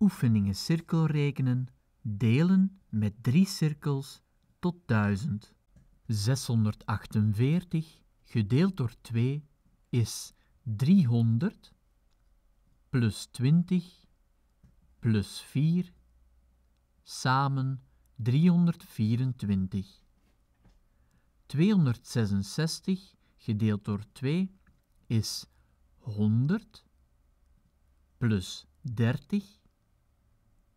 Oefeningen cirkelrekenen, delen met drie cirkels tot 1000. 648 gedeeld door 2 is 300 plus 20 plus 4 samen 324. 266 gedeeld door 2 is 100 plus 30